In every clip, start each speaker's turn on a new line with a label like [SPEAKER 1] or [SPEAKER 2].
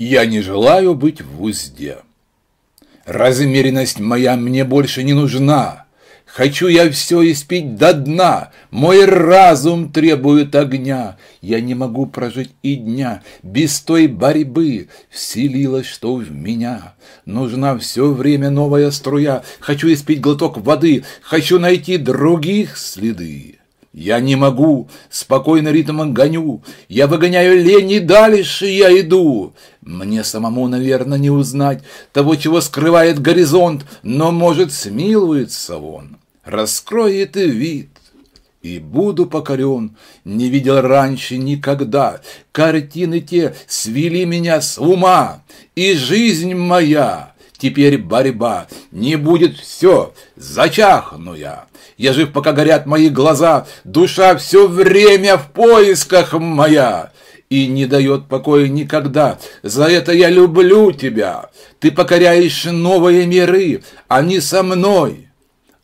[SPEAKER 1] Я не желаю быть в узде. Размеренность моя мне больше не нужна. Хочу я все испить до дна, Мой разум требует огня. Я не могу прожить и дня Без той борьбы. Вселилось, что в меня. Нужна все время новая струя. Хочу испить глоток воды, Хочу найти других следы. Я не могу, спокойно ритмом гоню, Я выгоняю лень, и дальше я иду. Мне самому, наверное, не узнать Того, чего скрывает горизонт, Но, может, смилуется он, Раскроет и вид. И буду покорен, не видел раньше никогда. Картины те свели меня с ума, И жизнь моя Теперь борьба. Не будет все. Зачахну я. Я жив, пока горят мои глаза. Душа все время в поисках моя и не дает покоя никогда. За это я люблю тебя. Ты покоряешь новые миры. Они со мной.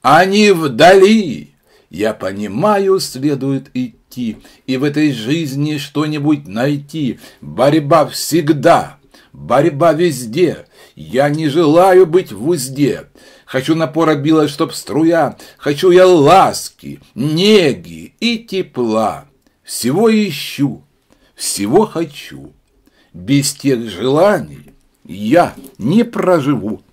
[SPEAKER 1] Они вдали. Я понимаю, следует идти и в этой жизни что-нибудь найти. Борьба всегда Борьба везде. Я не желаю быть в узде. Хочу напора била, чтоб струя. Хочу я ласки, неги и тепла. Всего ищу, всего хочу. Без тех желаний я не проживу.